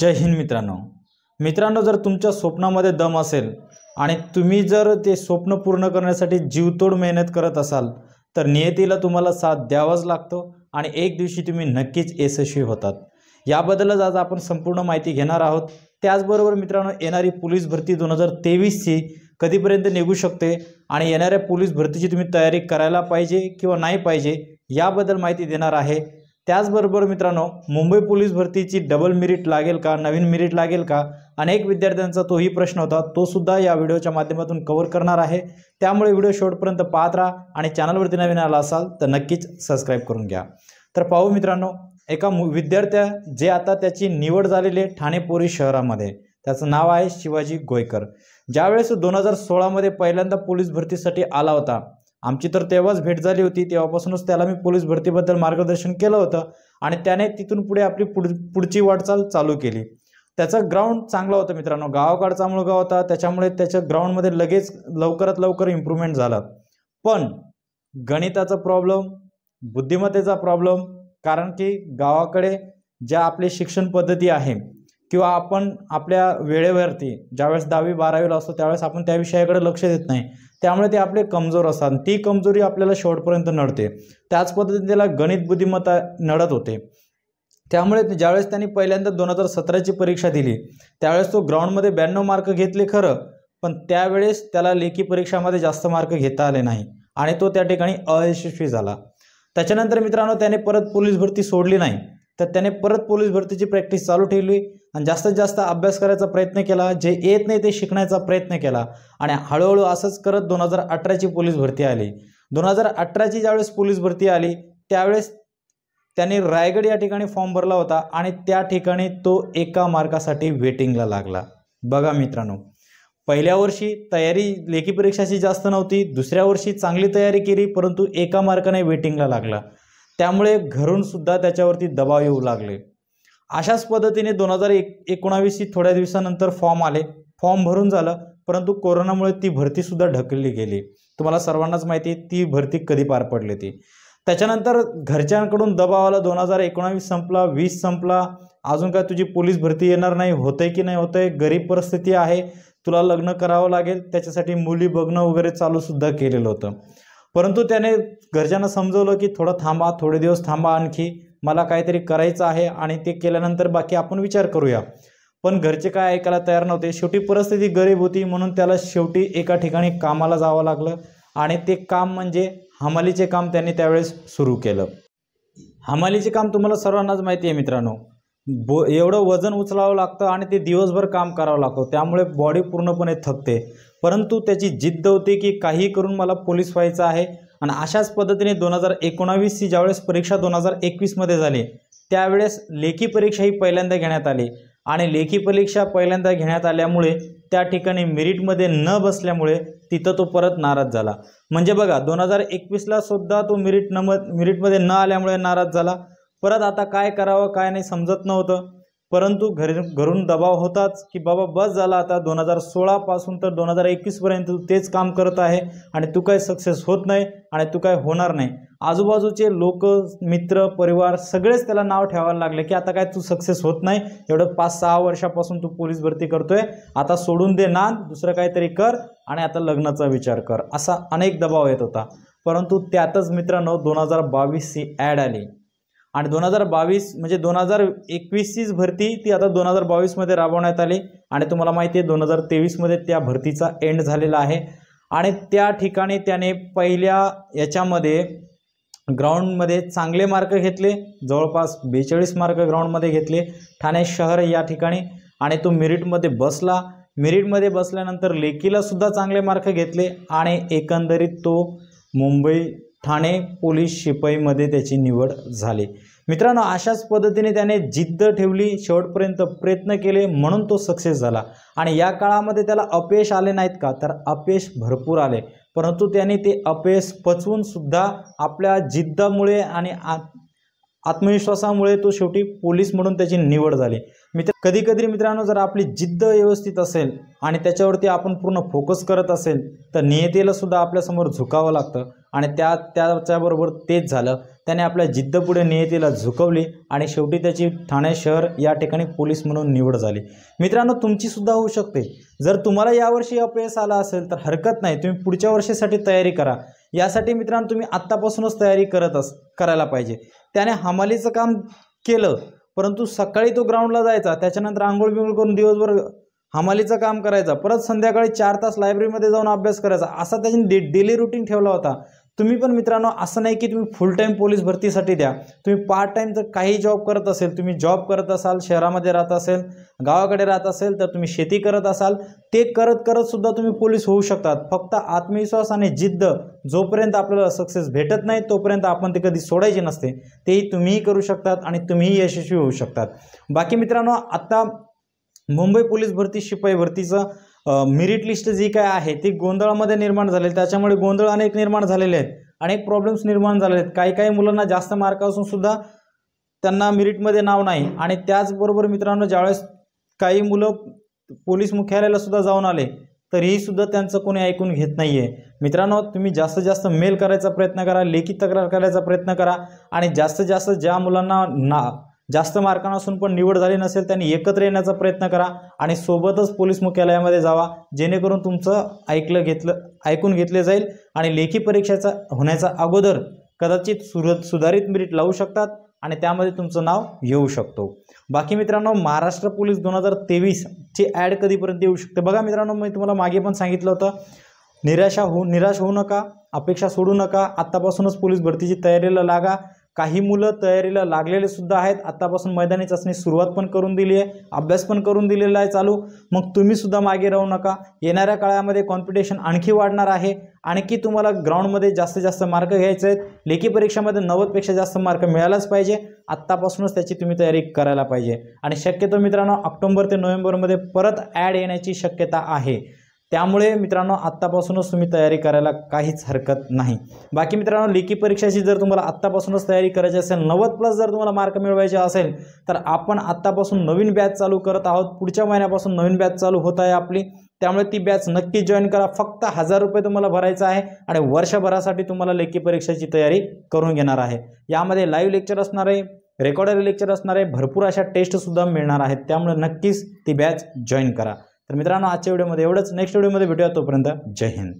जय हिंद मित्रांनो मित्रांनो जर तुमच्या स्वप्नामध्ये दम असेल आणि तुम्ही जर ते स्वप्न पूर्ण करण्यासाठी जीवतोड मेहनत करत असाल तर नियतीला तुम्हाला साथ द्यावाच लागतो आणि एक दिवशी तुम्ही नक्कीच यशस्वी होतात याबद्दलच आज आपण संपूर्ण माहिती घेणार आहोत त्याचबरोबर मित्रांनो येणारी पोलीस भरती दोन हजार तेवीसची कधीपर्यंत निघू शकते आणि येणाऱ्या पोलीस भरतीची तुम्ही तयारी करायला पाहिजे किंवा नाही पाहिजे याबद्दल माहिती देणार आहे त्याचबरोबर मित्रांनो मुंबई पोलीस भरतीची डबल मिरिट लागेल का नवीन मिरिट लागेल का अनेक विद्यार्थ्यांचा तोही प्रश्न होता तो सुद्धा या व्हिडिओच्या माध्यमातून कव्हर करणार आहे त्यामुळे व्हिडिओ शेवटपर्यंत पाहत राहा आणि चॅनलवरती नवीन आला असाल तर नक्कीच सबस्क्राईब करून घ्या तर पाहू मित्रांनो एका विद्यार्थ्या जे आता त्याची निवड झालेली आहे ठाणे शहरामध्ये त्याचं नाव आहे शिवाजी गोयकर ज्यावेळेस दोन हजार सोळामध्ये पहिल्यांदा पोलीस भरतीसाठी आला होता आमची तर तेव्हाच भेट झाली होती तेव्हापासूनच त्याला मी पोलीस भरतीबद्दल मार्गदर्शन केलं होतं आणि त्याने तिथून पुढे आपली पुढ पुढची वाटचाल चालू केली त्याचा ग्राउंड चांगला होता मित्रांनो गावाकडचा मुलगा होता त्याच्यामुळे त्याच्या ग्राउंडमध्ये लगेच लवकरात लवकर इम्प्रूव्हमेंट झाला पण गणिताचा प्रॉब्लेम बुद्धिमत्तेचा प्रॉब्लेम कारण की गावाकडे ज्या आपली शिक्षण पद्धती आहे किंवा आपण आपल्या वेळेवरती ज्यावेळेस दहावी बारावीला असतो त्यावेळेस आपण त्या विषयाकडे लक्ष देत नाही त्यामुळे ते आपले कमजोर असतात ती कमजोरी आपल्याला शेवटपर्यंत नडते त्याच पद्धतीने त्याला गणित बुद्धिमत्ता नडत होते त्यामुळे ज्यावेळेस त्यांनी पहिल्यांदा दोन हजार सतराची परीक्षा दिली त्यावेळेस तो ग्राउंडमध्ये ब्याण्णव मार्क घेतले खरं पण त्यावेळेस त्याला लेखी परीक्षामध्ये जास्त मार्क घेता आले नाही आणि तो त्या ठिकाणी अयशस्वी झाला त्याच्यानंतर मित्रांनो त्याने परत पोलीस भरती सोडली नाही तर त्याने परत पोलीस भरतीची प्रॅक्टिस चालू ठेवली आणि जास्तीत जास्त अभ्यास करायचा प्रयत्न केला जे येत नाही ते शिकण्याचा प्रयत्न केला आणि हळूहळू असंच करत दोन हजार अठराची पोलीस भरती आली दोन हजार अठराची ज्यावेळेस पोलीस भरती आली त्यावेळेस त्यांनी रायगड या ठिकाणी फॉर्म भरला होता आणि त्या ठिकाणी तो एका मार्कासाठी वेटिंगला लागला बघा मित्रांनो पहिल्या वर्षी तयारी लेखी परीक्षाची जास्त नव्हती दुसऱ्या वर्षी चांगली तयारी केली परंतु एका मार्काने वेटिंगला लागला त्यामुळे घरूनसुद्धा त्याच्यावरती दबाव येऊ लागले अशाच पद्धतीने दोन हजार एक ही थोड्या दिवसानंतर फॉर्म आले फॉर्म भरून झालं परंतु कोरोनामुळे ती भरतीसुद्धा ढकलली गेली तुम्हाला सर्वांनाच माहिती आहे ती भरती कधी पार पडली ती त्याच्यानंतर घरच्यांकडून दबाव आला दोन हजार एकोणावीस संपला वीस संपला अजून काय तुझी पोलीस भरती येणार नाही होते की नाही होते गरीब परिस्थिती आहे तुला लग्न करावं लागेल त्याच्यासाठी मुली बघणं वगैरे चालूसुद्धा केलेलं होतं परंतु त्याने घरच्यांना समजवलं की थोडं थांबा थोडे दिवस थांबा आणखी मला काहीतरी करायचं आहे आणि ते केल्यानंतर बाकी आपण विचार करूया पण घरचे काय ऐकायला तयार नव्हते शेवटी परिस्थिती गरीब होती म्हणून त्याला शेवटी एका ठिकाणी कामाला जावं लागलं आणि ते काम म्हणजे हमालीचे काम त्यांनी त्यावेळेस सुरू केलं हमालीचे काम तुम्हाला सर्वांनाच माहिती आहे मित्रांनो बो एवढं वजन उचलावं लागतं आणि ते दिवसभर काम करावं लागतं त्यामुळे बॉडी पूर्णपणे थकते परंतु त्याची जिद्द होती की काही करून मला पोलीस व्हायचं आहे आणि अशाच पद्धतीने दोन हजार एकोणावीसची ज्यावेळेस परीक्षा दोन हजार एकवीसमध्ये झाली त्यावेळेस लेखी परीक्षा ही पहिल्यांदा घेण्यात आली आणि लेखी परीक्षा पहिल्यांदा घेण्यात आल्यामुळे त्या ठिकाणी मेरिटमध्ये न बसल्यामुळे तिथं तो परत नाराज झाला म्हणजे बघा दोन हजार एकवीसला सुद्धा तो मेरिट न मिरिटमध्ये न आल्यामुळे नाराज झाला परत आता काय करावं काय नाही समजत नव्हतं परंतु घरी घरून दबाव होताच की बाबा बस झाला आता दोन हजार सोळापासून तर दोन हजार एकवीसपर्यंत तू तेच काम करत आहे आणि तू काय सक्सेस होत नाही आणि तू काय होणार नाही आजूबाजूचे लोक मित्र परिवार सगळेच त्याला नाव ठेवायला लागले की आता काय तू सक्सेस होत नाही एवढं पाच सहा वर्षापासून तू पोलीस भरती करतोय आता सोडून दे ना दुसरं काहीतरी कर आणि आता लग्नाचा विचार कर असा अनेक दबाव येत होता परंतु त्यातच मित्रांनो दोन हजार बावीस ही ॲड आली आणि दोन हजार बावीस म्हणजे दोन हजार एकवीसचीच भरती ती आता दोन हजार बावीसमध्ये राबवण्यात आली आणि तुम्हाला माहिती आहे दोन हजार तेवीसमध्ये त्या भरतीचा एंड झालेला आहे आणि त्या ठिकाणी त्याने पहिल्या याच्यामध्ये ग्राउंडमध्ये चांगले मार्क घेतले जवळपास बेचाळीस मार्क ग्राउंडमध्ये घेतले ठाणे शहर या ठिकाणी आणि तो मिरिटमध्ये बसला मिरिटमध्ये बसल्यानंतर लेकीलासुद्धा चांगले मार्क घेतले आणि एकंदरीत तो मुंबई ठाणे पोलीस शिपाईमध्ये त्याची निवड झाली मित्रांनो अशाच पद्धतीने त्याने जिद्द ठेवली शेवटपर्यंत प्रयत्न केले म्हणून तो सक्सेस झाला आणि या काळामध्ये त्याला अपयश आले नाहीत का तर अपयश भरपूर आले परंतु त्याने ते अपयश पचवून सुद्धा आपल्या जिद्दामुळे आणि आत्मविश्वासामुळे तो शेवटी पोलीस म्हणून त्याची निवड झाली मित्र कधी कधी मित्रांनो जर आपली जिद्द व्यवस्थित असेल आणि त्याच्यावरती आपण पूर्ण फोकस करत असेल तर नियतेला सुद्धा आपल्यासमोर झुकावं लागतं आणि त्या त्याच्याबरोबर तेच झालं त्याने आपल्या जिद्द पुढे नियतीला झुकवली आणि शेवटी त्याची ठाणे शहर या ठिकाणी पोलीस म्हणून निवड झाली मित्रांनो तुमची सुद्धा होऊ शकते जर तुम्हाला यावर्षी अपयश आला असेल तर हरकत नाही तुम्ही पुढच्या वर्षीसाठी तयारी करा यासाठी मित्रांनो तुम्ही आत्तापासूनच तयारी करत अस करायला पाहिजे त्याने हमालीचं काम केलं परंतु सकाळी तो ग्राउंडला जायचा त्याच्यानंतर आंघोळ बिंगोळ करून दिवसभर हमालीचं काम करायचं परत संध्याकाळी चार तास लायब्ररीमध्ये जाऊन अभ्यास करायचा असा त्याने डे डेली रुटीन ठेवला होता तुम्ही पण मित्रांनो असं नाही की तुम्ही फुल टाईम पोलीस भरतीसाठी द्या तुम्ही पार्ट टाईम जर काही जॉब करत असेल तुम्ही जॉब करत असाल शहरामध्ये राहत असेल गावाकडे राहत असेल तर तुम्ही शेती करत असाल ते करत करत सुद्धा तुम्ही पोलीस होऊ शकतात फक्त आत्मविश्वास आणि जिद्द जोपर्यंत आपल्याला सक्सेस भेटत नाही तोपर्यंत आपण ते कधी सोडायचे नसते तेही तुम्हीही करू शकतात आणि तुम्हीही यशस्वी होऊ शकतात बाकी मित्रांनो आत्ता मुंबई पोलीस भरती शिपाई भरतीचं मेरिट लिस्ट जी काय आहे ती गोंधळामध्ये निर्माण झालेली त्याच्यामुळे गोंधळ अनेक निर्माण झालेले आहेत अनेक प्रॉब्लेम्स निर्माण झालेले आहेत काही काही मुलांना जास्त मार्क असून सुद्धा त्यांना मेरिटमध्ये नाव नाही आणि त्याचबरोबर मित्रांनो ज्यावेळेस काही मुलं पोलीस मुख्यालयाला सुद्धा जाऊन आले तरीही सुद्धा त्यांचं कोणी ऐकून घेत नाही आहे मित्रांनो तुम्ही जास्तीत जास्त मेल करायचा प्रयत्न करा लेखी तक्रार करायचा प्रयत्न करा आणि जास्तीत जास्त ज्या मुलांना ना जास्त मार्कांपासून पण निवड झाली नसेल त्यांनी एकत्र येण्याचा प्रयत्न करा आणि सोबतच पोलीस मुख्यालयामध्ये जावा जेणेकरून तुमचं ऐकलं घेतलं ऐकून घेतले जाईल आणि लेखी परीक्षेचा होण्याचा अगोदर कदाचित सुर सुधारित मिरिट लावू शकतात आणि त्यामध्ये तुमचं नाव येऊ शकतो बाकी मित्रांनो महाराष्ट्र पोलीस दोन हजार तेवीसची ॲड कधीपर्यंत येऊ शकते बघा मित्रांनो मी तुम्हाला मागे पण सांगितलं होतं निराशा होऊ निराश होऊ नका अपेक्षा सोडू नका आत्तापासूनच पोलीस भरतीची तयारीला लागा काही मुलं तयारीला लागलेले सुद्धा आहेत आत्तापासून मैदानी चाचणी सुरुवात पण करून दिली आहे अभ्यास पण करून दिलेला आहे चालू मग तुम्ही सुद्धा मागे राहू नका येणाऱ्या काळामध्ये कॉम्पिटिशन आणखी वाढणार आहे आणखी तुम्हाला ग्राउंडमध्ये जास्तीत जास्त मार्क घ्यायचे आहेत लेखी परीक्षामध्ये नव्वदपेक्षा जास्त मार्क मिळायलाच पाहिजे आत्तापासूनच त्याची तुम्ही तयारी करायला पाहिजे आणि शक्यतो मित्रांनो ऑक्टोंबर ते नोव्हेंबरमध्ये परत ॲड येण्याची शक्यता आहे त्यामुळे मित्रांनो आत्तापासूनच तुम्ही तयारी करायला काहीच हरकत नाही बाकी मित्रांनो लेखी परीक्षाची जर तुम्हाला आत्तापासूनच तयारी करायची असेल नव्वद प्लस जर तुम्हाला मार्क मिळवायचे असेल तर आपण आत्तापासून नवीन बॅच चालू करत आहोत पुढच्या महिन्यापासून नवीन बॅच चालू होत आहे आपली त्यामुळे ती बॅच नक्की जॉईन करा फक्त हजार रुपये तुम्हाला भरायचं आहे आणि वर्षभरासाठी तुम्हाला लेखी परीक्षेची तयारी करून घेणार आहे यामध्ये लाईव्ह लेक्चर असणार आहे रेकॉर्डेड लेक्चर असणार आहे भरपूर अशा टेस्टसुद्धा मिळणार आहेत त्यामुळे नक्कीच ती बॅच जॉईन करा तर मित्रांनो आजच्या व्हिडिओमध्ये एवढंच नेक्स्ट व्हिडिओमध्ये भेटूया तोपर्यंत जय हिंद